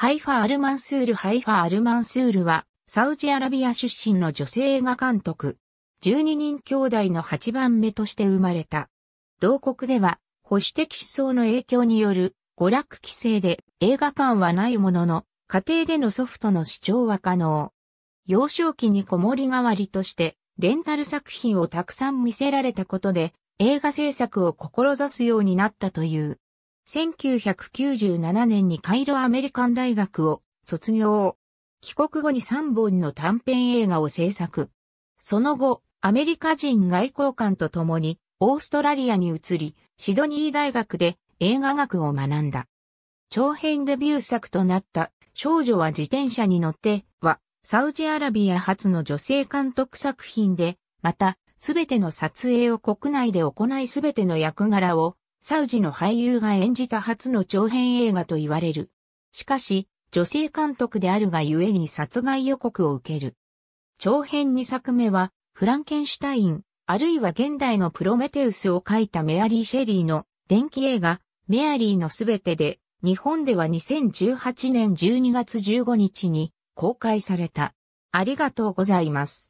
ハイファ・アルマンスールハイファ・アルマンスールは、サウジアラビア出身の女性映画監督。12人兄弟の8番目として生まれた。同国では、保守的思想の影響による娯楽規制で映画館はないものの、家庭でのソフトの視聴は可能。幼少期に子守代わりとして、レンタル作品をたくさん見せられたことで、映画制作を志すようになったという。1997年にカイロアメリカン大学を卒業。帰国後に3本の短編映画を制作。その後、アメリカ人外交官と共にオーストラリアに移り、シドニー大学で映画学を学んだ。長編デビュー作となった少女は自転車に乗っては、サウジアラビア初の女性監督作品で、また、すべての撮影を国内で行いすべての役柄をサウジの俳優が演じた初の長編映画と言われる。しかし、女性監督であるがゆえに殺害予告を受ける。長編2作目は、フランケンシュタイン、あるいは現代のプロメテウスを書いたメアリー・シェリーの電気映画、メアリーのすべてで、日本では2018年12月15日に公開された。ありがとうございます。